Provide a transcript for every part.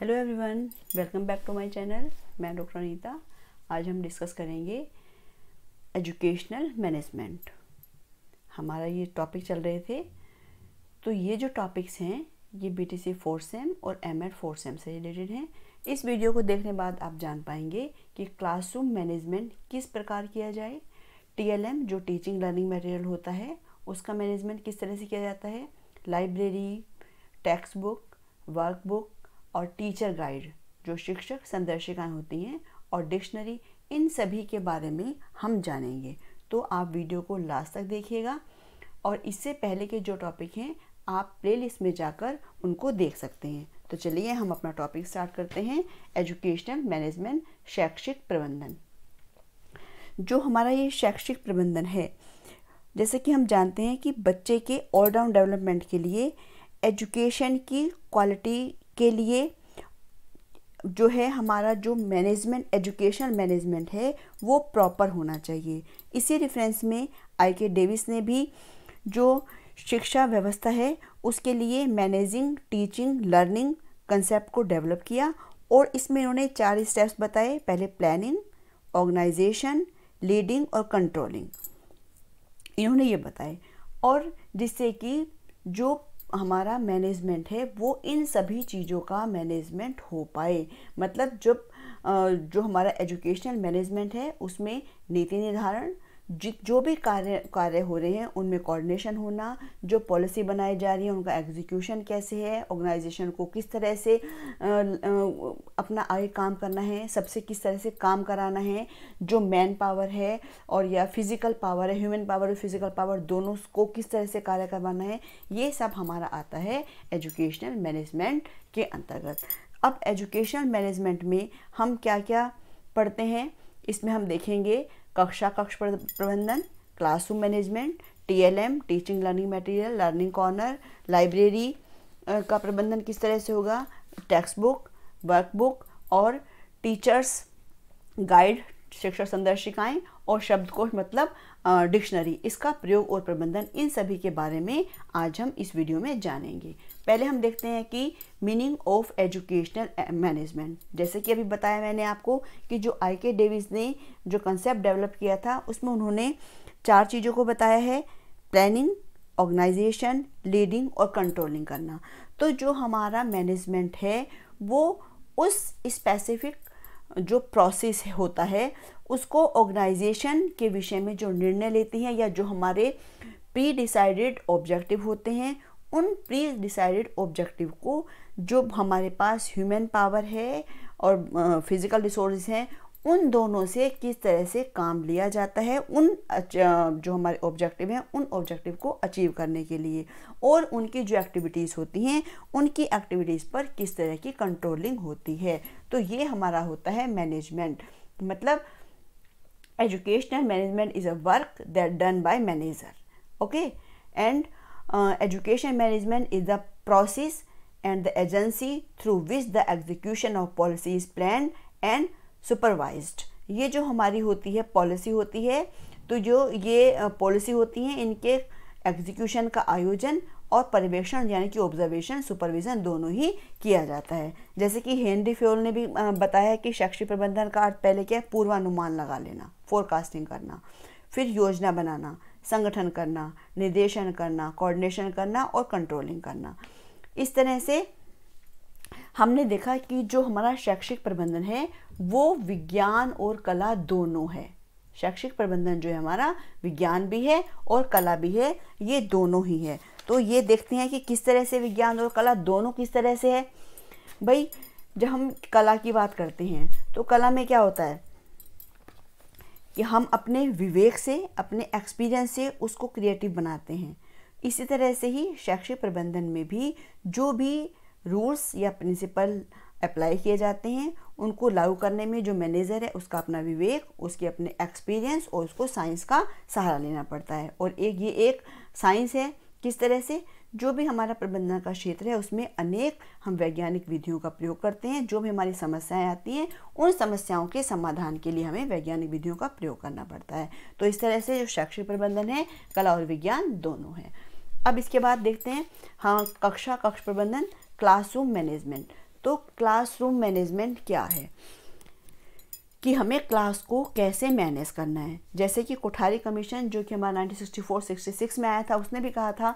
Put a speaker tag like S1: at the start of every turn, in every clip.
S1: hello everyone welcome back to my channel मैं doctor Anita आज हम डिस्कस करेंगे एजुकेशनल मैनेजमेंट हमारा ये टॉपिक चल रहे थे तो ये जो टॉपिक्स हैं ये B T C four sem और एम एड फोर सेम से रिलेटेड हैं इस वीडियो को देखने बाद आप जान पाएंगे कि क्लासरूम मैनेजमेंट किस प्रकार किया जाए टी एल एम जो टीचिंग लर्निंग मटेरियल होता है उसका मैनेजमेंट किस तरह से किया जाता है लाइब्रेरी टेक्स्ट बुक वर्कबुक और टीचर गाइड जो शिक्षक संदर्शिकाएँ होती हैं और डिक्शनरी इन सभी के बारे में हम जानेंगे तो आप वीडियो को लास्ट तक देखिएगा और इससे पहले के जो टॉपिक हैं आप प्लेलिस्ट में जाकर उनको देख सकते हैं तो चलिए हम अपना टॉपिक स्टार्ट करते हैं एजुकेशनल मैनेजमेंट शैक्षिक प्रबंधन जो हमारा ये शैक्षिक प्रबंधन है जैसे कि हम जानते हैं कि बच्चे के ऑलराउंड डेवलपमेंट के लिए एजुकेशन की क्वालिटी के लिए जो है हमारा जो मैनेजमेंट एजुकेशनल मैनेजमेंट है वो प्रॉपर होना चाहिए इसी रेफरेंस में आई के डेविस ने भी जो शिक्षा व्यवस्था है उसके लिए मैनेजिंग टीचिंग लर्निंग कंसेप्ट को डेवलप किया और इसमें इन्होंने चार स्टेप्स बताए पहले प्लानिंग ऑर्गेनाइजेशन लीडिंग और कंट्रोलिंग इन्होंने ये बताए और जिससे कि जो हमारा मैनेजमेंट है वो इन सभी चीज़ों का मैनेजमेंट हो पाए मतलब जब जो, हमारा एजुकेशनल मैनेजमेंट है उसमें नीति निर्धारण जो भी कार्य कार्य हो रहे हैं उनमें कोऑर्डिनेशन होना जो पॉलिसी बनाई जा रही है उनका एग्जीक्यूशन कैसे है ऑर्गेनाइजेशन को किस तरह से अपना आगे काम करना है सबसे किस तरह से काम कराना है जो मैन पावर है और या फिज़िकल पावर है ह्यूमन पावर और फिज़िकल पावर दोनों को किस तरह से कार्य करवाना है ये सब हमारा आता है एजुकेशनल मैनेजमेंट के अंतर्गत अब एजुकेशनल मैनेजमेंट में हम क्या क्या पढ़ते हैं इसमें हम देखेंगे कक्षा कक्ष प्रबंधन classroom management TLM teaching learning material learning corner library का प्रबंधन किस तरह से होगा टेक्स्ट बुक वर्कबुक और टीचर्स गाइड शिक्षक संदर्शिकाएँ और शब्दकोश मतलब डिक्शनरी इसका प्रयोग और प्रबंधन इन सभी के बारे में आज हम इस वीडियो में जानेंगे पहले हम देखते हैं कि मीनिंग ऑफ एजुकेशनल मैनेजमेंट जैसे कि अभी बताया मैंने आपको कि जो आई के डेविज ने जो कंसेप्ट डेवलप किया था उसमें उन्होंने चार चीज़ों को बताया है प्लानिंग ऑर्गेनाइजेशन लीडिंग और कंट्रोलिंग करना तो जो हमारा मैनेजमेंट है वो उस स्पेसिफिक जो प्रोसेस होता है उसको ऑर्गेनाइजेशन के विषय में जो निर्णय लेती हैं या जो हमारे प्री डिसाइडेड ऑब्जेक्टिव होते हैं उन प्री डिसाइडेड ऑब्जेक्टिव को जो हमारे पास ह्यूमन पावर है और फिज़िकल रिसोर्स हैं उन दोनों से किस तरह से काम लिया जाता है उन जो हमारे ऑब्जेक्टिव हैं उन ऑब्जेक्टिव को अचीव करने के लिए और उनकी जो एक्टिविटीज़ होती हैं उनकी एक्टिविटीज़ पर किस तरह की कंट्रोलिंग होती है तो ये हमारा होता है मैनेजमेंट मतलब educational management is a work that done by manager okay and uh, education management is the process and the agency through which the execution of policy is planned and supervised ये जो हमारी होती है policy होती है तो जो ये पॉलिसी होती हैं इनके एग्जीक्यूशन का आयोजन और परिवेक्षण यानी कि ऑब्जर्वेशन सुपरविजन दोनों ही किया जाता है जैसे कि हेनरी फ्योल ने भी बताया कि शैक्षिक प्रबंधन का अर्थ पहले क्या है पूर्वानुमान लगा लेना फोरकास्टिंग करना फिर योजना बनाना संगठन करना निर्देशन करना कोऑर्डिनेशन करना और कंट्रोलिंग करना इस तरह से हमने देखा कि जो हमारा शैक्षिक प्रबंधन है वो विज्ञान और कला दोनों है शैक्षिक प्रबंधन जो है हमारा विज्ञान भी है और कला भी है ये दोनों ही है तो ये देखते हैं कि किस तरह से विज्ञान और कला दोनों किस तरह से है भाई जब हम कला की बात करते हैं तो कला में क्या होता है कि हम अपने विवेक से अपने एक्सपीरियंस से उसको क्रिएटिव बनाते हैं इसी तरह से ही शैक्षिक प्रबंधन में भी जो भी रूल्स या प्रिंसिपल अप्लाई किए जाते हैं उनको लागू करने में जो मैनेजर है उसका अपना विवेक उसके अपने एक्सपीरियंस और उसको साइंस का सहारा लेना पड़ता है और एक ये एक साइंस है किस तरह से जो भी हमारा प्रबंधन का क्षेत्र है उसमें अनेक हम वैज्ञानिक विधियों का प्रयोग करते हैं जो भी हमारी समस्याएं आती हैं उन समस्याओं के समाधान के लिए हमें वैज्ञानिक विधियों का प्रयोग करना पड़ता है तो इस तरह से जो शैक्षिक प्रबंधन है कला और विज्ञान दोनों है अब इसके बाद देखते हैं हाँ कक्षा कक्ष प्रबंधन क्लासरूम मैनेजमेंट तो क्लासरूम मैनेजमेंट क्या है कि हमें क्लास को कैसे मैनेज करना है जैसे कि कोठारी कमीशन जो कि हमारा 1964-66 में आया था उसने भी कहा था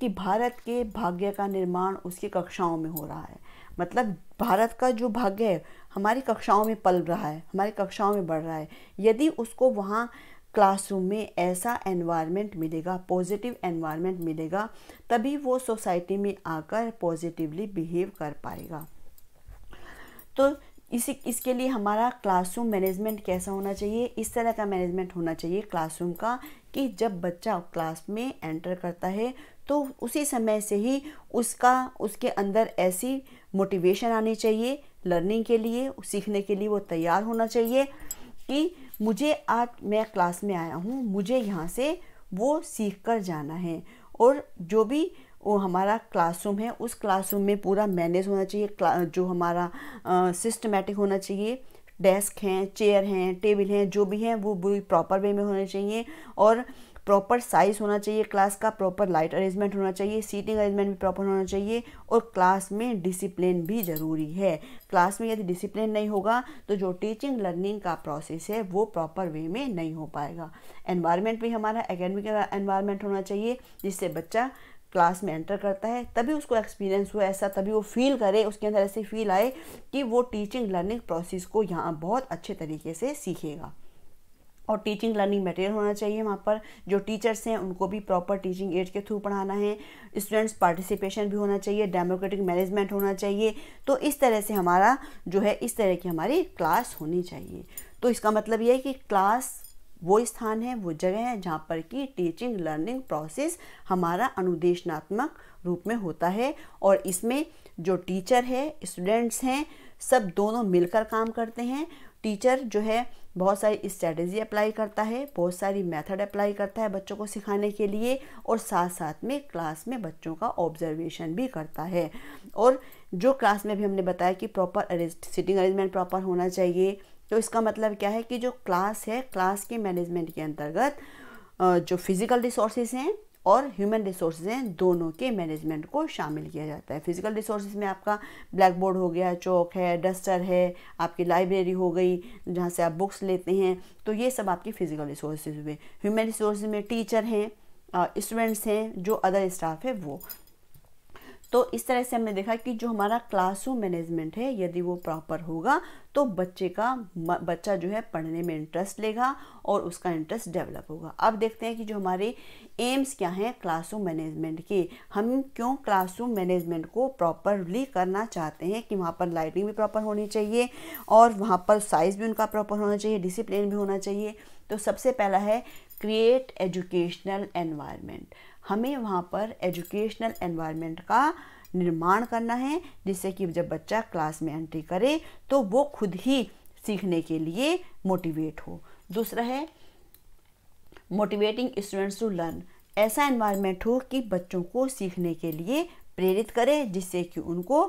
S1: कि भारत के भाग्य का निर्माण उसकी कक्षाओं में हो रहा है मतलब भारत का जो भाग्य है हमारी कक्षाओं में पल रहा है हमारी कक्षाओं में बढ़ रहा है यदि उसको वहाँ क्लासरूम में ऐसा एनवायरनमेंट मिलेगा पॉजिटिव एनवायरनमेंट मिलेगा तभी वो सोसाइटी में आकर पॉजिटिवली बिहेव कर पाएगा तो इसी इसके लिए हमारा क्लासरूम मैनेजमेंट कैसा होना चाहिए इस तरह का मैनेजमेंट होना चाहिए क्लासरूम का कि जब बच्चा क्लास में एंटर करता है तो उसी समय से ही उसका उसके अंदर ऐसी मोटिवेशन आनी चाहिए लर्निंग के लिए सीखने के लिए वो तैयार होना चाहिए कि मुझे आज मैं क्लास में आया हूँ मुझे यहाँ से वो सीख कर जाना है और जो भी वो हमारा क्लासरूम है उस क्लासरूम में पूरा मैनेज होना चाहिए जो हमारा सिस्टमेटिक होना चाहिए डेस्क हैं चेयर हैं टेबल हैं जो भी हैं वो पूरी प्रॉपर वे में होने चाहिए और प्रॉपर साइज़ होना चाहिए क्लास का प्रॉपर लाइट अरेंजमेंट होना चाहिए सीटिंग अरेंजमेंट भी प्रॉपर होना चाहिए और क्लास में डिसिप्लिन भी ज़रूरी है क्लास में यदि डिसिप्लिन नहीं होगा तो जो टीचिंग लर्निंग का प्रोसेस है वो प्रॉपर वे में नहीं हो पाएगा एनवायरनमेंट भी हमारा एकेडमिक एनवायरनमेंट होना चाहिए जिससे बच्चा क्लास में एंटर करता है तभी उसको एक्सपीरियंस हो ऐसा तभी वो फील करे उसके अंदर ऐसे फील आए कि वो टीचिंग लर्निंग प्रोसेस को यहाँ बहुत अच्छे तरीके से सीखेगा और टीचिंग लर्निंग मटेरियल होना चाहिए वहाँ पर जो टीचर्स हैं उनको भी प्रॉपर टीचिंग एड के थ्रू पढ़ाना है स्टूडेंट्स पार्टिसिपेशन भी होना चाहिए डेमोक्रेटिक मैनेजमेंट होना चाहिए तो इस तरह से हमारा जो है इस तरह की हमारी क्लास होनी चाहिए तो इसका मतलब ये है कि क्लास वो स्थान है वो जगह है जहाँ पर कि टीचिंग लर्निंग प्रोसेस हमारा अनुदेशनात्मक रूप में होता है और इसमें जो टीचर है स्टूडेंट्स हैं सब दोनों मिलकर काम करते हैं टीचर जो है बहुत सारी स्ट्रेटजी अप्लाई करता है बहुत सारी मेथड अप्लाई करता है बच्चों को सिखाने के लिए और साथ साथ में क्लास में बच्चों का ऑब्जर्वेशन भी करता है और जो क्लास में भी हमने बताया कि proper arrange sitting arrangement proper होना चाहिए तो इसका मतलब क्या है कि जो क्लास है क्लास के मैनेजमेंट के अंतर्गत जो फिज़िकल रिसोर्सेज हैं और ह्यूमन रिसोर्सेज हैं दोनों के मैनेजमेंट को शामिल किया जाता है फिज़िकल रिसोर्सेज में आपका ब्लैक बोर्ड हो गया चौक है डस्टर है आपकी लाइब्रेरी हो गई जहाँ से आप बुक्स लेते हैं तो ये सब आपके फिज़िकल रिसोर्सेज हुए ह्यूमन रिसोर्स में टीचर हैं स्टूडेंट्स हैं जो अदर स्टाफ है वो तो इस तरह से हमने देखा कि जो हमारा क्लासरूम मैनेजमेंट है यदि वो प्रॉपर होगा तो बच्चे का बच्चा जो है पढ़ने में इंटरेस्ट लेगा और उसका इंटरेस्ट डेवलप होगा अब देखते हैं कि जो हमारे एम्स क्या हैं क्लासरूम मैनेजमेंट के हम क्यों क्लासरूम मैनेजमेंट को प्रॉपरली करना चाहते हैं कि वहाँ पर लाइटिंग भी प्रॉपर होनी चाहिए और वहाँ पर साइज़ भी उनका प्रॉपर होना चाहिए डिसिप्लिन भी होना चाहिए तो सबसे पहला है क्रिएट एजुकेशनल एनवायरमेंट हमें वहाँ पर एजुकेशनल एनवायरनमेंट का निर्माण करना है जिससे कि जब बच्चा क्लास में एंट्री करे तो वो खुद ही सीखने के लिए मोटिवेट हो दूसरा है मोटिवेटिंग स्टूडेंट्स टू लर्न ऐसा एनवायरनमेंट हो कि बच्चों को सीखने के लिए प्रेरित करे जिससे कि उनको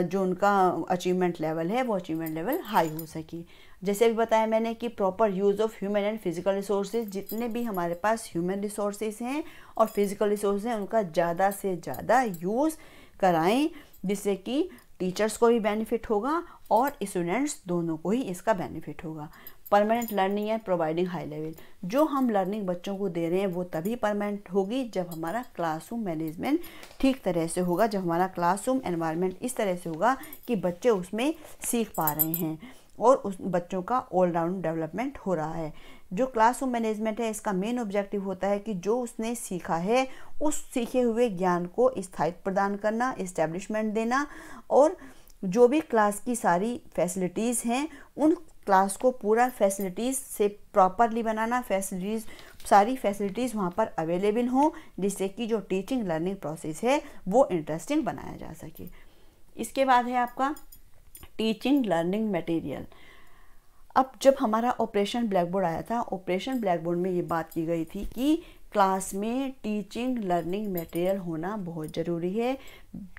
S1: जो उनका अचीवमेंट लेवल है वो अचीवमेंट लेवल हाई हो सके जैसे भी बताया मैंने कि proper use of human and physical resources जितने भी हमारे पास ह्यूमन रिसोर्सेज हैं और फिजिकल रिसोर्स हैं उनका ज़्यादा से ज़्यादा यूज़ कराएं जिससे कि टीचर्स को भी बेनिफिट होगा और स्टूडेंट्स दोनों को ही इसका बेनिफिट होगा permanent learning and providing high level जो हम लर्निंग बच्चों को दे रहे हैं वो तभी परमानेंट होगी जब हमारा क्लासरूम मैनेजमेंट ठीक तरह से होगा जब हमारा क्लासरूम एनवायरनमेंट इस तरह से होगा कि बच्चे उसमें सीख पा रहे हैं और उस बच्चों का ऑलराउंड डेवलपमेंट हो रहा है जो क्लासरूम मैनेजमेंट है इसका मेन ऑब्जेक्टिव होता है कि जो उसने सीखा है उस सीखे हुए ज्ञान को स्थायित्व प्रदान करना इस्टेब्लिशमेंट देना और जो भी क्लास की सारी फैसिलिटीज़ हैं उन क्लास को पूरा फैसिलिटीज़ से प्रॉपरली बनाना फैसिलिटीज़ सारी फैसिलिटीज़ वहाँ पर अवेलेबल हों जिससे कि जो टीचिंग लर्निंग प्रोसेस है वो इंटरेस्टिंग बनाया जा सके इसके बाद है आपका टीचिंग लर्निंग मटेरियल अब जब हमारा ऑपरेशन ब्लैकबोर्ड आया था ऑपरेशन ब्लैकबोर्ड में ये बात की गई थी कि क्लास में टीचिंग लर्निंग मटेरियल होना बहुत ज़रूरी है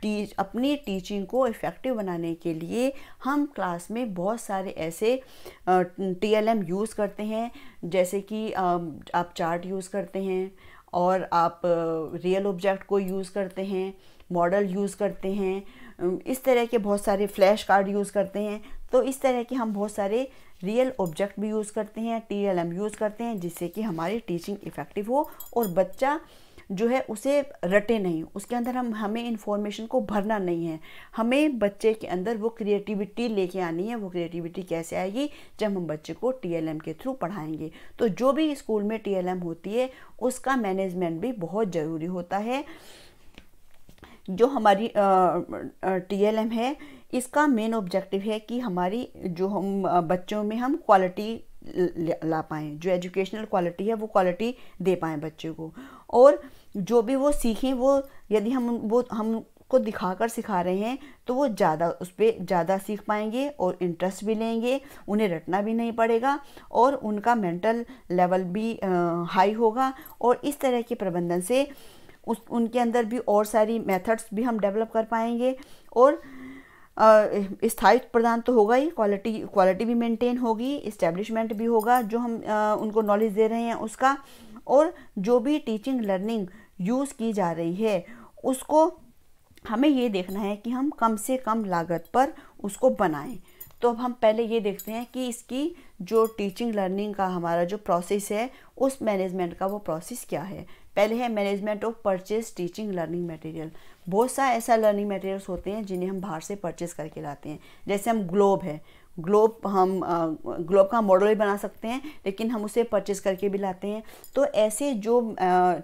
S1: टीच अपनी टीचिंग को इफ़ेक्टिव बनाने के लिए हम क्लास में बहुत सारे ऐसे टीएलएम यूज़ करते हैं जैसे कि आप चार्ट यूज़ करते हैं और आप रियल ऑब्जेक्ट को यूज़ करते हैं मॉडल यूज़ करते हैं इस तरह के बहुत सारे फ्लैश कार्ड यूज़ करते हैं तो इस तरह के हम बहुत सारे रियल ऑब्जेक्ट भी यूज़ करते हैं टी एल एम यूज़ करते हैं जिससे कि हमारी टीचिंग इफ़ेक्टिव हो और बच्चा जो है उसे रटे नहीं उसके अंदर हम हमें इन्फॉर्मेशन को भरना नहीं है हमें बच्चे के अंदर वो क्रिएटिविटी लेके आनी है वो क्रिएटिविटी कैसे आएगी जब हम बच्चे को टी एल एम के थ्रू पढ़ाएंगे तो जो भी स्कूल में टी एल एम होती है उसका मैनेजमेंट भी बहुत ज़रूरी होता है जो हमारी टीएलएम है इसका मेन ऑब्जेक्टिव है कि हमारी जो हम बच्चों में हम क्वालिटी ला पाएँ जो एजुकेशनल क्वालिटी है वो क्वालिटी दे पाएँ बच्चे को और जो भी वो सीखें वो यदि हम वो हम को दिखाकर सिखा रहे हैं तो वो ज़्यादा उस पर ज़्यादा सीख पाएंगे और इंटरेस्ट भी लेंगे उन्हें रटना भी नहीं पड़ेगा और उनका मेंटल लेवल भी हाई होगा और इस तरह के प्रबंधन से उस उनके अंदर भी और सारी मेथड्स भी हम डेवलप कर पाएंगे और स्थायित्व प्रदान तो होगा ही क्वालिटी क्वालिटी भी मेंटेन होगी इस्टेब्लिशमेंट भी होगा जो हम आ, उनको नॉलेज दे रहे हैं उसका और जो भी टीचिंग लर्निंग यूज़ की जा रही है उसको हमें ये देखना है कि हम कम से कम लागत पर उसको बनाएं तो अब हम पहले ये देखते हैं कि इसकी जो टीचिंग लर्निंग का हमारा जो प्रोसेस है उस मैनेजमेंट का वो प्रोसेस क्या है पहले है management of purchase teaching learning material बहुत सा ऐसा लर्निंग मटेरियल्स होते हैं जिन्हें हम बाहर से परचेज करके लाते हैं जैसे हम ग्लोब है ग्लोब हम ग्लोब का मॉडल भी बना सकते हैं लेकिन हम उसे परचेज करके भी लाते हैं तो ऐसे जो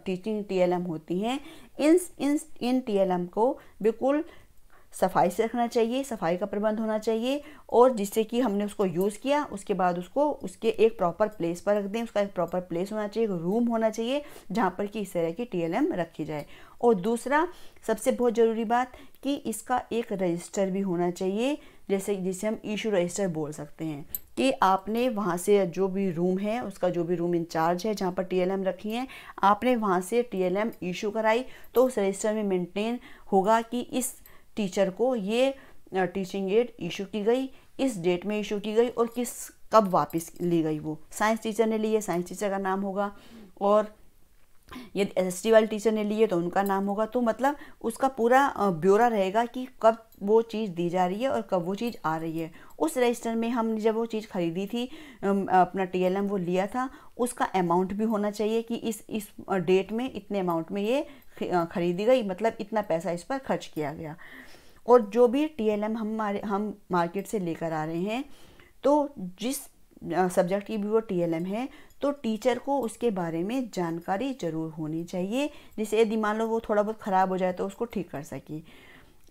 S1: टीचिंग टीएलएम होती हैं इन इन इन टीएलएम को बिल्कुल सफाई से रखना चाहिए सफाई का प्रबंध होना चाहिए और जिससे कि हमने उसको यूज़ किया उसके बाद उसको उसके एक प्रॉपर प्लेस पर रख दें उसका एक प्रॉपर प्लेस होना चाहिए एक रूम होना चाहिए जहाँ पर कि इस तरह की टी रखी जाए और दूसरा सबसे बहुत ज़रूरी बात कि इसका एक रजिस्टर भी होना चाहिए जैसे जिसे हम ईशू रजिस्टर बोल सकते हैं कि आपने वहाँ से जो भी रूम है उसका जो भी रूम इंचार्ज है जहाँ पर टीएलएम रखी है आपने वहाँ से टीएलएम ईशू कराई तो उस रजिस्टर में मेंटेन होगा कि इस टीचर को ये टीचिंग एड इशू की गई इस डेट में इशू की गई और किस कब वापस ली गई वो साइंस टीचर ने ली है साइंस टीचर का नाम होगा और यदि एस एस वाले टीचर ने लिए तो उनका नाम होगा तो मतलब उसका पूरा ब्यौरा रहेगा कि कब वो चीज़ दी जा रही है और कब वो चीज़ आ रही है उस रजिस्टर में हमने जब वो चीज़ खरीदी थी अपना टीएलएम वो लिया था उसका अमाउंट भी होना चाहिए कि इस इस डेट में इतने अमाउंट में ये खरीदी गई मतलब इतना पैसा इस पर खर्च किया गया और जो भी एम हम हम मार्केट से लेकर आ रहे हैं तो जिस सब्जेक्ट की भी वो एम है तो टीचर को उसके बारे में जानकारी ज़रूर होनी चाहिए जिससे यदि मान लो वो थोड़ा बहुत ख़राब हो जाए तो उसको ठीक कर सके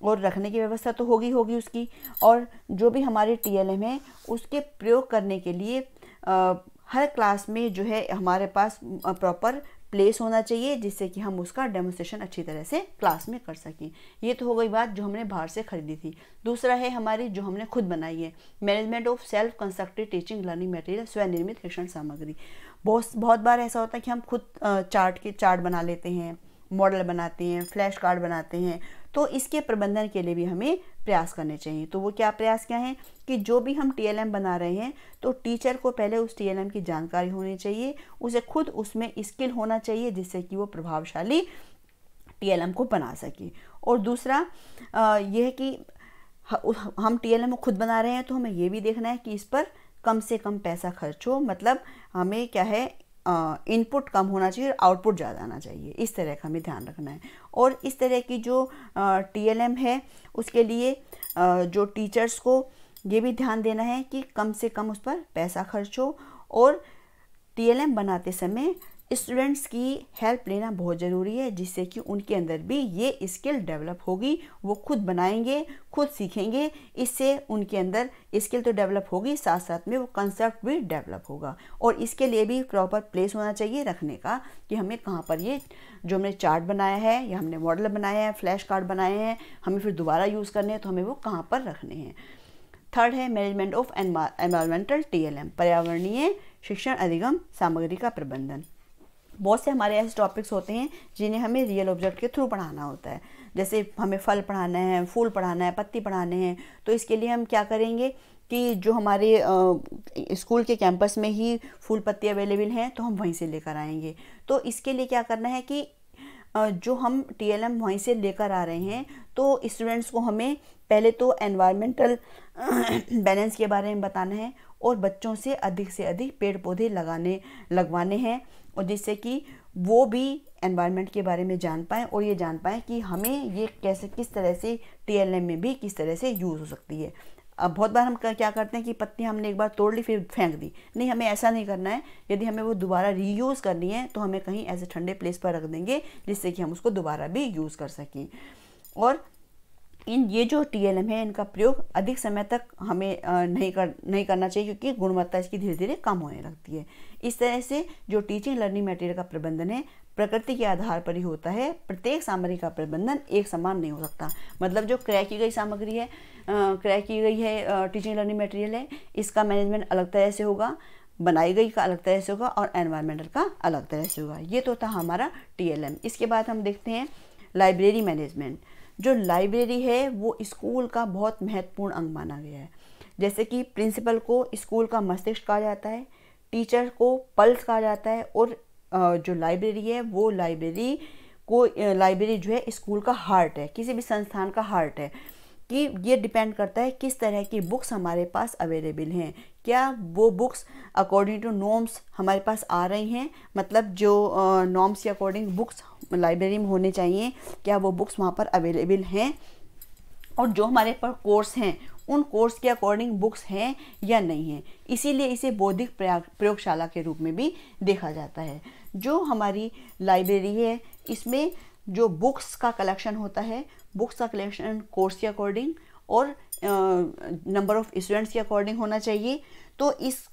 S1: और रखने की व्यवस्था तो होगी होगी उसकी और जो भी हमारे एम है उसके प्रयोग करने के लिए आ, हर क्लास में जो है हमारे पास प्रॉपर प्लेस होना चाहिए जिससे कि हम उसका डेमोस्ट्रेशन अच्छी तरह से क्लास में कर सकें ये तो हो गई बात जो हमने बाहर से खरीदी थी दूसरा है हमारी जो हमने खुद बनाई है management of self constructed teaching learning material स्वनिर्मित शिक्षण सामग्री बहुत बहुत बार ऐसा होता है कि हम खुद चार्ट के चार्ट बना लेते हैं मॉडल बनाते हैं फ्लैश कार्ड बनाते हैं तो इसके प्रबंधन के लिए भी हमें प्रयास करने चाहिए तो वो क्या प्रयास क्या है कि जो भी हम टी बना रहे हैं तो टीचर को पहले उस टी की जानकारी होनी चाहिए उसे खुद उसमें स्किल होना चाहिए जिससे कि वो प्रभावशाली टी को बना सके और दूसरा यह है कि हम को खुद बना रहे हैं तो हमें ये भी देखना है कि इस पर कम से कम पैसा खर्च हो मतलब हमें क्या है इनपुट कम होना चाहिए और आउटपुट ज़्यादा आना चाहिए इस तरह का हमें ध्यान रखना है और इस तरह की जो टीएलएम है उसके लिए जो टीचर्स को ये भी ध्यान देना है कि कम से कम उस पर पैसा खर्च हो और टीएलएम बनाते समय स्टूडेंट्स की हेल्प लेना बहुत ज़रूरी है जिससे कि उनके अंदर भी ये स्किल डेवलप होगी वो खुद बनाएंगे खुद सीखेंगे इससे उनके अंदर स्किल तो डेवलप होगी साथ साथ में वो कंसेप्ट भी डेवलप होगा और इसके लिए भी प्रॉपर प्लेस होना चाहिए रखने का कि हमें कहाँ पर ये जो हमने चार्ट बनाया है या हमने मॉडल बनाया है फ्लैश कार्ड बनाए हैं हमें फिर दोबारा यूज़ करने हैं तो हमें वो कहाँ पर रखने हैं थर्ड है मैनेजमेंट ऑफ एनवायरमेंटल टी पर्यावरणीय शिक्षण अधिगम सामग्री का प्रबंधन बहुत से हमारे ऐसे टॉपिक्स होते हैं जिन्हें हमें रियल ऑब्जेक्ट के थ्रू पढ़ाना होता है जैसे हमें फल पढ़ाना है फूल पढ़ाना है पत्ती पढ़ाने हैं तो इसके लिए हम क्या करेंगे कि जो हमारे स्कूल के कैंपस में ही फूल पत्ती अवेलेबल हैं तो हम वहीं से लेकर आएंगे तो इसके लिए क्या करना है कि जो हम टी एल एम वहीं से लेकर आ रहे हैं तो स्टूडेंट्स को हमें पहले तो एनवायरमेंटल बैलेंस के बारे में बताना है और बच्चों से अधिक से अधिक पेड़ पौधे लगाने लगवाने हैं और जिससे कि वो भी एनवायरनमेंट के बारे में जान पाएँ और ये जान पाएँ कि हमें ये कैसे किस तरह से टीएलएम में भी किस तरह से यूज़ हो सकती है अब बहुत बार हम क्या करते हैं कि पत्ती हमने एक बार तोड़ ली फिर फेंक दी नहीं हमें ऐसा नहीं करना है यदि हमें वो दोबारा रीयूज़ करनी है तो हमें कहीं ऐसे ठंडे प्लेस पर रख देंगे जिससे कि हम उसको दोबारा भी यूज़ कर सकें और इन ये जो टी एल एम है इनका प्रयोग अधिक समय तक हमें नहीं कर नहीं करना चाहिए क्योंकि गुणवत्ता इसकी धीरे धीरे कम होने लगती है इस तरह से जो टीचिंग लर्निंग मटेरियल का प्रबंधन है प्रकृति के आधार पर ही होता है प्रत्येक सामग्री का प्रबंधन एक समान नहीं हो सकता मतलब जो क्रय की गई सामग्री है क्रय की गई है टीचिंग लर्निंग मटेरियल है इसका मैनेजमेंट अलग तरह से होगा बनाई गई का अलग तरह से होगा और एनवायरमेंटल का अलग तरह से होगा ये तो था हमारा टी इसके बाद हम देखते हैं लाइब्रेरी मैनेजमेंट जो लाइब्रेरी है वो स्कूल का बहुत महत्वपूर्ण अंग माना गया है जैसे कि प्रिंसिपल को स्कूल का मस्तिष्क कहा जाता है टीचर को पल्स कहा जाता है और जो लाइब्रेरी है वो लाइब्रेरी को लाइब्रेरी जो है स्कूल का हार्ट है किसी भी संस्थान का हार्ट है कि ये डिपेंड करता है किस तरह की बुक्स हमारे पास अवेलेबल हैं क्या वो बुक्स अकॉर्डिंग टू नॉर्म्स हमारे पास आ रही हैं मतलब जो नॉर्म्स के अकॉर्डिंग बुक्स लाइब्रेरी में होने चाहिए क्या वो बुक्स वहाँ पर अवेलेबल हैं और जो हमारे पर कोर्स हैं उन कोर्स के अकॉर्डिंग बुक्स हैं या नहीं हैं इसीलिए इसे बौद्धिक प्रयोगशाला के रूप में भी देखा जाता है जो हमारी लाइब्रेरी है इसमें जो बुक्स का कलेक्शन होता है बुक्स का कलेक्शन कोर्स के अकॉर्डिंग और नंबर ऑफ़ स्टूडेंट्स के अकॉर्डिंग होना चाहिए तो इस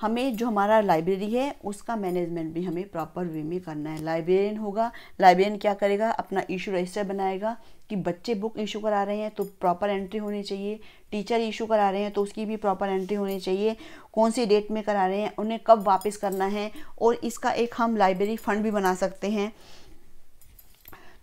S1: हमें जो हमारा लाइब्रेरी है उसका मैनेजमेंट भी हमें प्रॉपर वे में करना है लाइब्रेरियन होगा लाइब्रेरियन क्या करेगा अपना इशू रजिस्टर बनाएगा कि बच्चे बुक इशू करा रहे हैं तो प्रॉपर एंट्री होनी चाहिए टीचर इशू करा रहे हैं तो उसकी भी प्रॉपर एंट्री होनी चाहिए कौन सी डेट में करा रहे हैं उन्हें कब वापस करना है और इसका एक हम लाइब्रेरी फ़ंड भी बना सकते हैं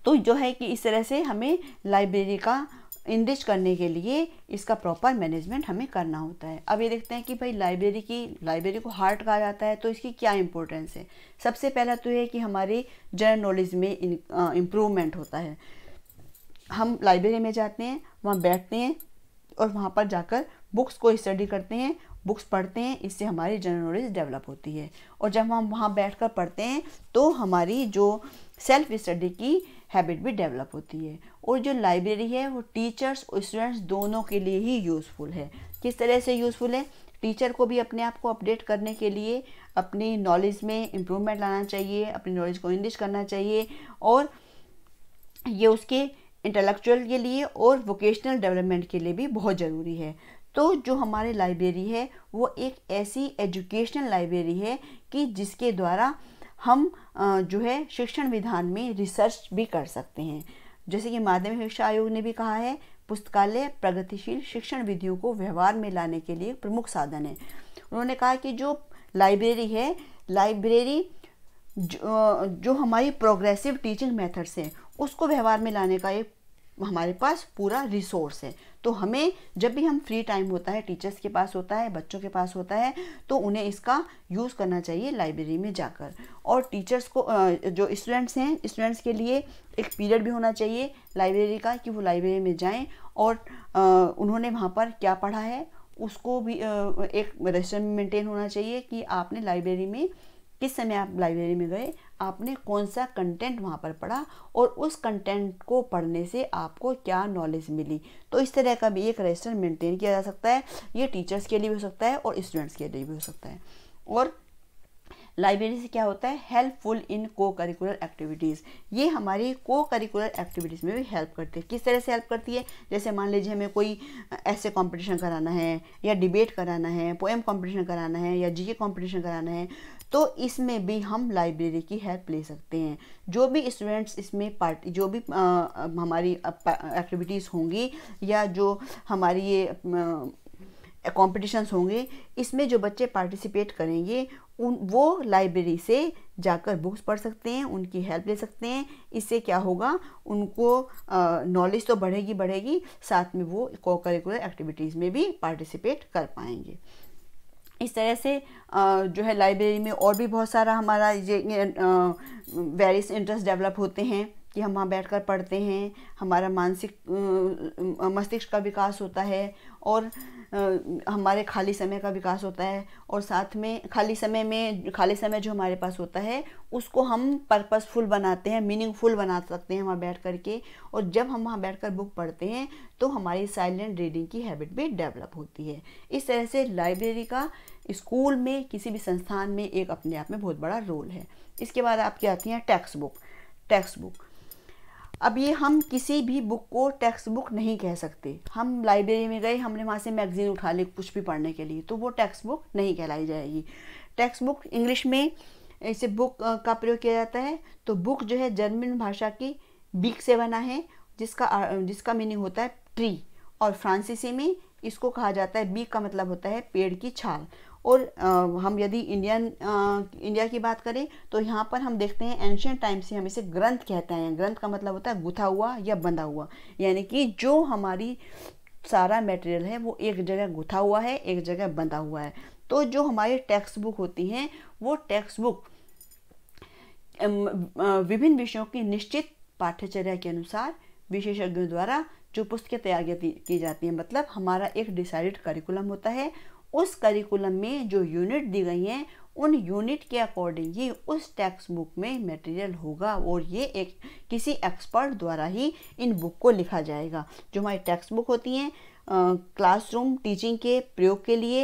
S1: तो जो है कि इस तरह से हमें लाइब्रेरी का इनरिच करने के लिए इसका प्रॉपर मैनेजमेंट हमें करना होता है अब ये देखते हैं कि भाई लाइब्रेरी की लाइब्रेरी को हार्ट कहा जाता है तो इसकी क्या इंपॉर्टेंस है सबसे पहला तो ये कि हमारे जनरल नॉलेज में इम्प्रूवमेंट होता है हम लाइब्रेरी में जाते हैं वहाँ बैठते हैं और वहाँ पर जाकर बुक्स को स्टडी करते हैं बुक्स पढ़ते हैं इससे हमारी जनरल नॉलेज डेवलप होती है और जब हम वहाँ बैठ कर पढ़ते हैं तो हमारी जो सेल्फ स्टडी की हैबिट भी डेवलप होती है और जो लाइब्रेरी है वो टीचर्स और स्टूडेंट्स दोनों के लिए ही यूज़फुल है किस तरह से यूज़फुल है टीचर को भी अपने आप को अपडेट करने के लिए अपनी नॉलेज में इम्प्रूवमेंट लाना चाहिए अपनी नॉलेज को इंग्लिश करना चाहिए और ये उसके इंटेलेक्चुअल के लिए और वोकेशनल डेवलपमेंट के लिए भी बहुत ज़रूरी है तो जो हमारी लाइब्रेरी है वो एक ऐसी एजुकेशनल लाइब्रेरी है कि जिसके द्वारा हम जो है शिक्षण विधान में रिसर्च भी कर सकते हैं जैसे कि माध्यमिक शिक्षा आयोग ने भी कहा है पुस्तकालय प्रगतिशील शिक्षण विधियों को व्यवहार में लाने के लिए प्रमुख साधन है उन्होंने कहा कि जो लाइब्रेरी है लाइब्रेरी जो, जो हमारी प्रोग्रेसिव टीचिंग मेथड्स हैं उसको व्यवहार में लाने का एक हमारे पास पूरा रिसोर्स है तो हमें जब भी हम फ्री टाइम होता है टीचर्स के पास होता है बच्चों के पास होता है तो उन्हें इसका यूज़ करना चाहिए लाइब्रेरी में जाकर और टीचर्स को जो स्टूडेंट्स हैं स्टूडेंट्स के लिए एक पीरियड भी होना चाहिए लाइब्रेरी का कि वो लाइब्रेरी में जाएं और उन्होंने वहाँ पर क्या पढ़ा है उसको भी एक रजिस्टर मेंटेन होना चाहिए कि आपने लाइब्रेरी में किस समय आप लाइब्रेरी में गए आपने कौन सा कंटेंट वहाँ पर पढ़ा और उस कंटेंट को पढ़ने से आपको क्या नॉलेज मिली तो इस तरह का भी एक रजिस्टर मेंटेन किया जा सकता है ये टीचर्स के लिए भी हो सकता है और स्टूडेंट्स के लिए भी हो सकता है और लाइब्रेरी से क्या होता है हेल्पफुल इन को करिकुलर एक्टिविटीज़ ये हमारी को करिकुलर एक्टिविटीज़ में भी हेल्प करती है किस तरह से हेल्प करती है जैसे मान लीजिए हमें कोई ऐसे कंपटीशन कराना है या डिबेट कराना है पोएम कंपटीशन कराना है या जीके कंपटीशन कराना है तो इसमें भी हम लाइब्रेरी की हेल्प ले सकते हैं जो भी स्टूडेंट्स इसमें पार्ट जो भी आ, हमारी एक्टिविटीज़ होंगी या जो हमारी ये कॉम्पिटिशन्स होंगे इसमें जो बच्चे पार्टिसिपेट करेंगे उन वो लाइब्रेरी से जाकर बुक्स पढ़ सकते हैं उनकी हेल्प ले सकते हैं इससे क्या होगा उनको नॉलेज तो बढ़ेगी बढ़ेगी साथ में वो को करिकुलर एक्टिविटीज़ में भी पार्टिसिपेट कर पाएंगे इस तरह से जो है लाइब्रेरी में और भी बहुत सारा हमारा ये वेरियस इंटरेस्ट डेवलप होते हैं कि हम वहाँ बैठ पढ़ते हैं हमारा मानसिक मस्तिष्क का विकास होता है और हमारे खाली समय का विकास होता है और साथ में खाली समय में खाली समय जो हमारे पास होता है उसको हम पर्पसफुल बनाते हैं मीनिंगफुल बना सकते हैं वहाँ बैठ कर के और जब हम वहाँ बैठ कर बुक पढ़ते हैं तो हमारी साइलेंट रीडिंग की हैबिट भी डेवलप होती है इस तरह से लाइब्रेरी का स्कूल में किसी भी संस्थान में एक अपने आप में बहुत बड़ा रोल है इसके बाद आपकी आती हैं टेक्स्ट बुक टेक्स्ट बुक अब ये हम किसी भी बुक को टेक्स्ट बुक नहीं कह सकते हम लाइब्रेरी में गए हमने वहाँ से मैगजीन उठा ली कुछ भी पढ़ने के लिए तो वो टेक्स्ट बुक नहीं कहलाई जाएगी टेक्स्ट बुक इंग्लिश में इसे बुक का प्रयोग किया जाता है तो बुक जो है जर्मन भाषा की बिक से बना है जिसका जिसका मीनिंग होता है ट्री और फ्रांसीसी में इसको कहा जाता है बीक का मतलब होता है पेड़ की छाल और हम यदि इंडियन इंडिया की बात करें तो यहाँ पर हम देखते हैं एंशियंट टाइम से हम इसे ग्रंथ कहते हैं ग्रंथ का मतलब होता है गुथा हुआ या बंधा हुआ यानी कि जो हमारी सारा मटेरियल है वो एक जगह गुथा हुआ है एक जगह बंधा हुआ है तो जो हमारी टेक्स्ट बुक होती हैं वो टेक्स्ट बुक विभिन्न विषयों की निश्चित पाठ्यचर्या के अनुसार विशेषज्ञों द्वारा जो पुस्तकें तैयार की जाती हैं मतलब हमारा एक डिसाइडेड करिकुलम होता है उस करिकुलम में जो यूनिट दी गई हैं उन यूनिट के अकॉर्डिंग ही उस टेक्स्ट बुक में मटेरियल होगा और ये एक किसी एक्सपर्ट द्वारा ही इन बुक को लिखा जाएगा जो हमारी टेक्स्ट बुक होती हैं क्लासरूम टीचिंग के प्रयोग के लिए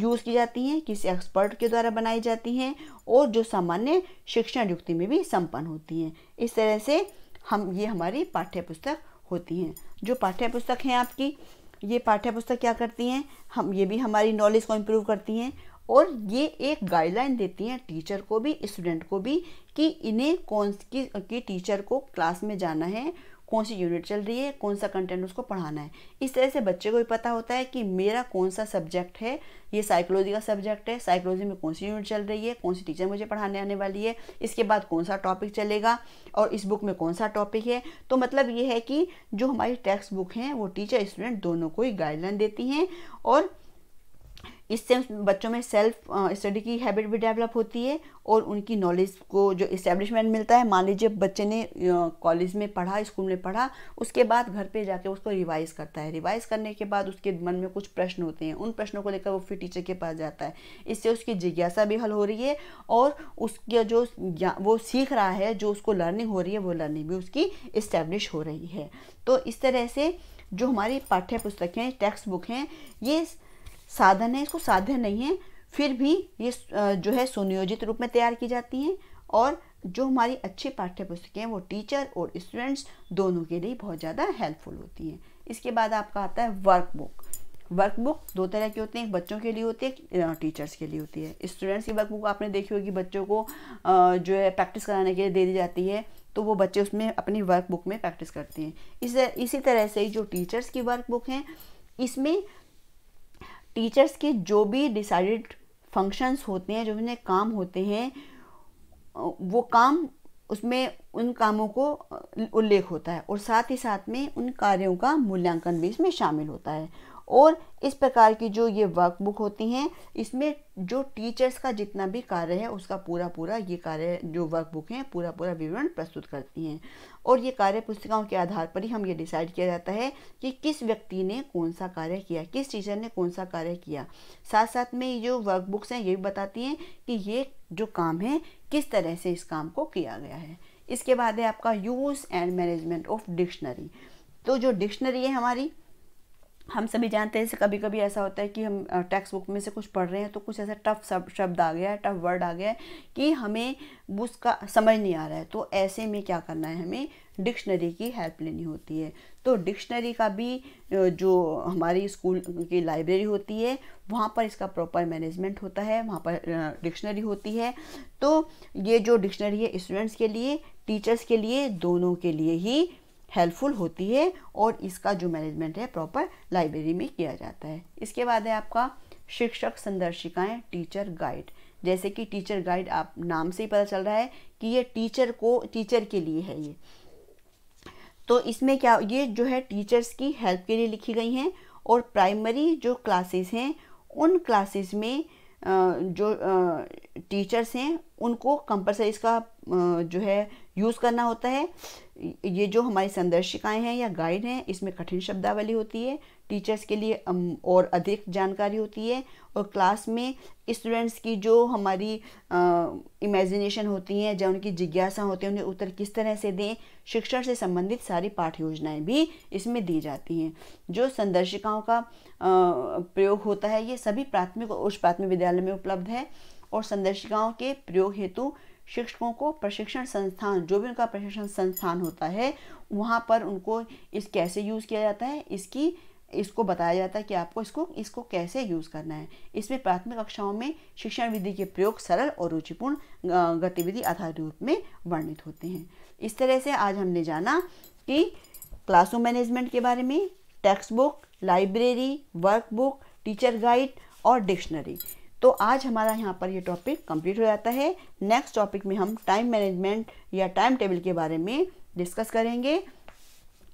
S1: यूज़ की जाती हैं किसी एक्सपर्ट के द्वारा बनाई जाती हैं और जो सामान्य शिक्षण युक्ति में भी संपन्न होती हैं इस तरह से हम ये हमारी पाठ्य पुस्तक होती हैं जो पाठ्य पुस्तक हैं आपकी ये पाठ्य पुस्तक क्या करती हैं हम ये भी हमारी नॉलेज को इम्प्रूव करती हैं और ये एक गाइडलाइन देती हैं टीचर को भी स्टूडेंट को भी कि इन्हें कौन की, की टीचर को क्लास में जाना है कौन सी यूनिट चल रही है कौन सा कंटेंट उसको पढ़ाना है इस तरह से बच्चे को भी पता होता है कि मेरा कौन सा सब्जेक्ट है ये साइकोलॉजी का सब्जेक्ट है साइकोलॉजी में कौन सी यूनिट चल रही है कौन सी टीचर मुझे पढ़ाने आने वाली है इसके बाद कौन सा टॉपिक चलेगा और इस बुक में कौन सा टॉपिक है तो मतलब ये है कि जो हमारी टेक्स्ट बुक हैं वो टीचर स्टूडेंट दोनों को ही गाइडलाइन देती हैं और इससे बच्चों में सेल्फ स्टडी की हैबिट भी डेवलप होती है और उनकी नॉलेज को जो इस्टेब्लिशमेंट मिलता है मान लीजिए बच्चे ने कॉलेज में पढ़ा स्कूल में पढ़ा उसके बाद घर पे जाके उसको रिवाइज़ करता है रिवाइज़ करने के बाद उसके मन में कुछ प्रश्न होते हैं उन प्रश्नों को लेकर वो फिर टीचर के पास जाता है इससे उसकी जिज्ञासा भी हल हो रही है और उसके जो वो सीख रहा है जो उसको लर्निंग हो रही है वो लर्निंग भी उसकी इस्टेब्लिश हो रही है तो इस तरह से जो हमारी पाठ्य पुस्तकें टेक्स्ट बुक हैं ये साधन है इसको तो साध्य नहीं है फिर भी ये जो है सुनियोजित रूप में तैयार की जाती हैं और जो हमारी अच्छी पाठ्य पुस्तकें हैं वो टीचर और स्टूडेंट्स दोनों के लिए बहुत ज़्यादा हेल्पफुल होती हैं इसके बाद आपका आता है वर्कबुक वर्कबुक दो तरह की होती है एक बच्चों के लिए होती है टीचर्स के लिए होती है स्टूडेंट्स की वर्कबुक आपने देखी होगी बच्चों को जो है प्रैक्टिस कराने के लिए दे दी जाती है तो वो बच्चे उसमें अपनी वर्कबुक में प्रैक्टिस करते हैं इस इसी तरह से जो टीचर्स की वर्कबुक हैं इसमें टीचर्स के जो भी डिसाइडेड फंक्शंस होते हैं जो उन्हें काम होते हैं वो काम उसमें उन कामों को उल्लेख होता है और साथ ही साथ में उन कार्यों का मूल्यांकन भी इसमें शामिल होता है और इस प्रकार की जो ये वर्कबुक होती हैं इसमें जो टीचर्स का जितना भी कार्य है उसका पूरा पूरा ये कार्य जो वर्कबुक हैं पूरा पूरा विवरण प्रस्तुत करती हैं और ये कार्य पुस्तिकाओं के आधार पर ही हम ये डिसाइड किया जाता है कि किस व्यक्ति ने कौन सा कार्य किया किस टीचर ने कौन सा कार्य किया साथ साथ में ये जो वर्कबुक्स हैं ये भी बताती हैं कि ये जो काम है किस तरह से इस काम को किया गया है इसके बाद है आपका use and management of dictionary तो जो डिक्शनरी है हमारी हम सभी जानते हैं कभी कभी ऐसा होता है कि हम टेक्स्ट बुक में से कुछ पढ़ रहे हैं तो कुछ ऐसा टफ शब्द आ गया है टफ वर्ड आ गया है कि हमें उसका समझ नहीं आ रहा है तो ऐसे में क्या करना है हमें डिक्शनरी की हेल्प लेनी होती है तो डिक्शनरी का भी जो हमारी स्कूल की लाइब्रेरी होती है वहाँ पर इसका प्रॉपर मैनेजमेंट होता है वहाँ पर डिक्शनरी होती है तो ये जो डिक्शनरी है स्टूडेंट्स के लिए टीचर्स के लिए दोनों के लिए ही हेल्पफुल होती है और इसका जो मैनेजमेंट है प्रॉपर लाइब्रेरी में किया जाता है इसके बाद है आपका शिक्षक संदर्शिकाएं टीचर गाइड जैसे कि टीचर गाइड आप नाम से ही पता चल रहा है कि ये टीचर को टीचर के लिए है ये तो इसमें क्या ये जो है टीचर्स की हेल्प के लिए लिखी गई हैं और प्राइमरी जो क्लासेस हैं उन क्लासेस में जो टीचर्स हैं उनको कंपलसरी इसका जो है यूज़ करना होता है ये जो हमारी संदर्शिकाएँ हैं या गाइड हैं इसमें कठिन शब्दावली होती है टीचर्स के लिए और अधिक जानकारी होती है और क्लास में स्टूडेंट्स की जो हमारी इमेजिनेशन होती है जब उनकी जिज्ञासा होती है उन्हें उत्तर किस तरह से दें शिक्षण से संबंधित सारी पाठ योजनाएं भी इसमें दी जाती हैं जो संदर्शिकाओं का आ, प्रयोग होता है ये सभी प्राथमिक और उच्च प्राथमिक विद्यालय में उपलब्ध है और संदर्शिकाओं के प्रयोग हेतु शिक्षकों को प्रशिक्षण संस्थान जो भी उनका प्रशिक्षण संस्थान होता है वहाँ पर उनको इस कैसे यूज़ किया जाता है इसकी इसको बताया जाता है कि आपको इसको इसको कैसे यूज़ करना है इसमें प्राथमिक कक्षाओं में शिक्षण विधि के प्रयोग सरल और रुचिपूर्ण गतिविधि आधारित रूप में वर्णित होते हैं इस तरह से आज हमने जाना कि क्लासरूम मैनेजमेंट के बारे में text book library workbook teacher guide और डिक्शनरी तो आज हमारा यहाँ पर ये टॉपिक कंप्लीट हो जाता है नेक्स्ट टॉपिक में हम टाइम मैनेजमेंट या टाइम टेबल के बारे में डिस्कस करेंगे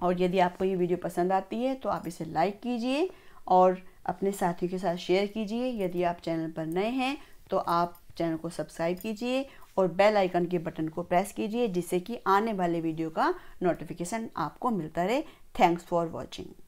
S1: और यदि आपको ये वीडियो पसंद आती है तो आप इसे लाइक कीजिए और अपने साथियों के साथ शेयर कीजिए यदि आप चैनल पर नए हैं तो आप चैनल को सब्सक्राइब कीजिए और बेल आइकन के बटन को प्रेस कीजिए जिससे कि आने वाले वीडियो का नोटिफिकेशन आपको मिलता रहे थैंक्स फॉर वॉचिंग